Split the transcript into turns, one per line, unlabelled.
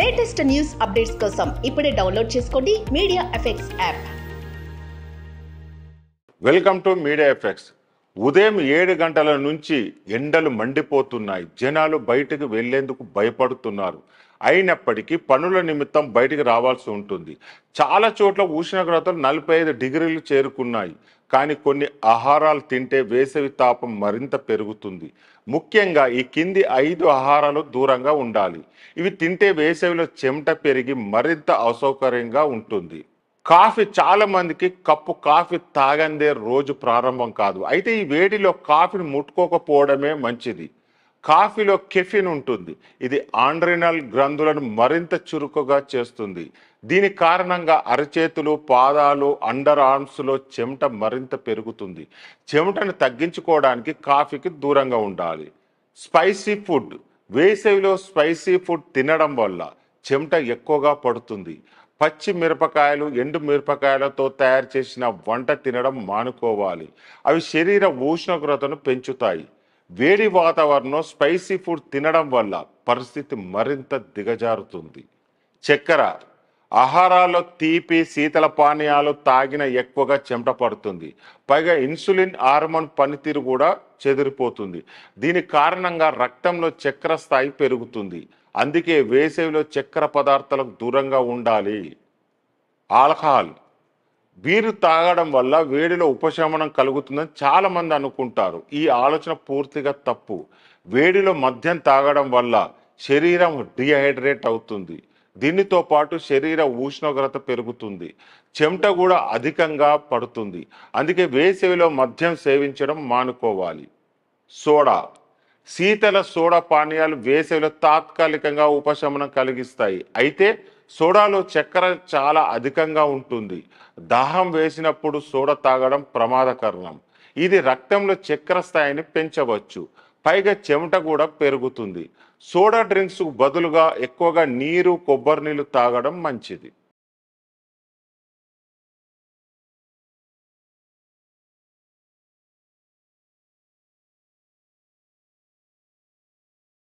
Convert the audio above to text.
latest news updates కోసం ఇప్పుడే download చేసుకోండి media effects app welcome to media effects ఉదయం ఏడు గంటల నుంచి ఎండలు మండిపోతున్నాయి జనాలు బయటకు వెళ్లేందుకు భయపడుతున్నారు అయినప్పటికీ పనుల నిమిత్తం బయటికి రావాల్సి ఉంటుంది చాలా చోట్ల ఉష్ణోగ్రతలు నలభై ఐదు డిగ్రీలు చేరుకున్నాయి కానీ కొన్ని ఆహారాలు తింటే వేసవి తాపం మరింత పెరుగుతుంది ముఖ్యంగా ఈ కింది ఐదు ఆహారాలు దూరంగా ఉండాలి ఇవి తింటే వేసవిలో చెమట పెరిగి మరింత అసౌకర్యంగా ఉంటుంది కాఫీ చాలా మందికి కప్పు కాఫీ తాగందే రోజు ప్రారంభం కాదు అయితే ఈ వేడిలో కాఫీని ముట్టుకోకపోవడమే మంచిది కాఫీలో కెఫిన్ ఉంటుంది ఇది ఆండ్రినల్ గ్రంథులను మరింత చురుకుగా చేస్తుంది దీని కారణంగా అరచేతులు పాదాలు అండర్ ఆర్మ్స్లో చెమట మరింత పెరుగుతుంది చెమటను తగ్గించుకోవడానికి కాఫీకి దూరంగా ఉండాలి స్పైసీ ఫుడ్ వేసవిలో స్పైసీ ఫుడ్ తినడం వల్ల చెమట ఎక్కువగా పడుతుంది పచ్చి మిరపకాయలు ఎండు మిరపకాయలతో తయారు చేసిన వంట తినడం మానుకోవాలి అవి శరీర ఉష్ణోగ్రతను పెంచుతాయి వేడి వాతావరణం స్పైసీ ఫుడ్ తినడం వల్ల పరిస్థితి మరింత దిగజారుతుంది చక్కెర ఆహారాల్లో తీపి శీతల పానీయాలు తాగిన ఎక్కువగా చెమట పడుతుంది పైగా ఇన్సులిన్ హార్మోన్ పనితీరు కూడా చెదిరిపోతుంది దీని కారణంగా రక్తంలో చక్కెర స్థాయి పెరుగుతుంది అందుకే వేసవిలో చక్కెర పదార్థాలకు దూరంగా ఉండాలి ఆల్కహాల్ బీరు తాగడం వల్ల వేడిలో ఉపశమనం కలుగుతుందని చాలామంది అనుకుంటారు ఈ ఆలోచన పూర్తిగా తప్పు వేడిలో మద్యం తాగడం వల్ల శరీరం డిహైడ్రేట్ అవుతుంది దీనితో పాటు శరీర ఉష్ణోగ్రత పెరుగుతుంది చెమట కూడా అధికంగా పడుతుంది అందుకే వేసవిలో మద్యం సేవించడం మానుకోవాలి సోడా శీతల సోడా పానీయాలు వేసవిలో తాత్కాలికంగా ఉపశమనం కలిగిస్తాయి అయితే సోడాలో చక్కెర చాలా అధికంగా ఉంటుంది దాహం వేసినప్పుడు సోడా తాగడం ప్రమాదకరణం ఇది రక్తంలో చక్కెర స్థాయిని పెంచవచ్చు పైగా చెమట కూడా పెరుగుతుంది సోడా డ్రింక్స్ బదులుగా ఎక్కువగా నీరు కొబ్బరి నీళ్ళు తాగడం మంచిది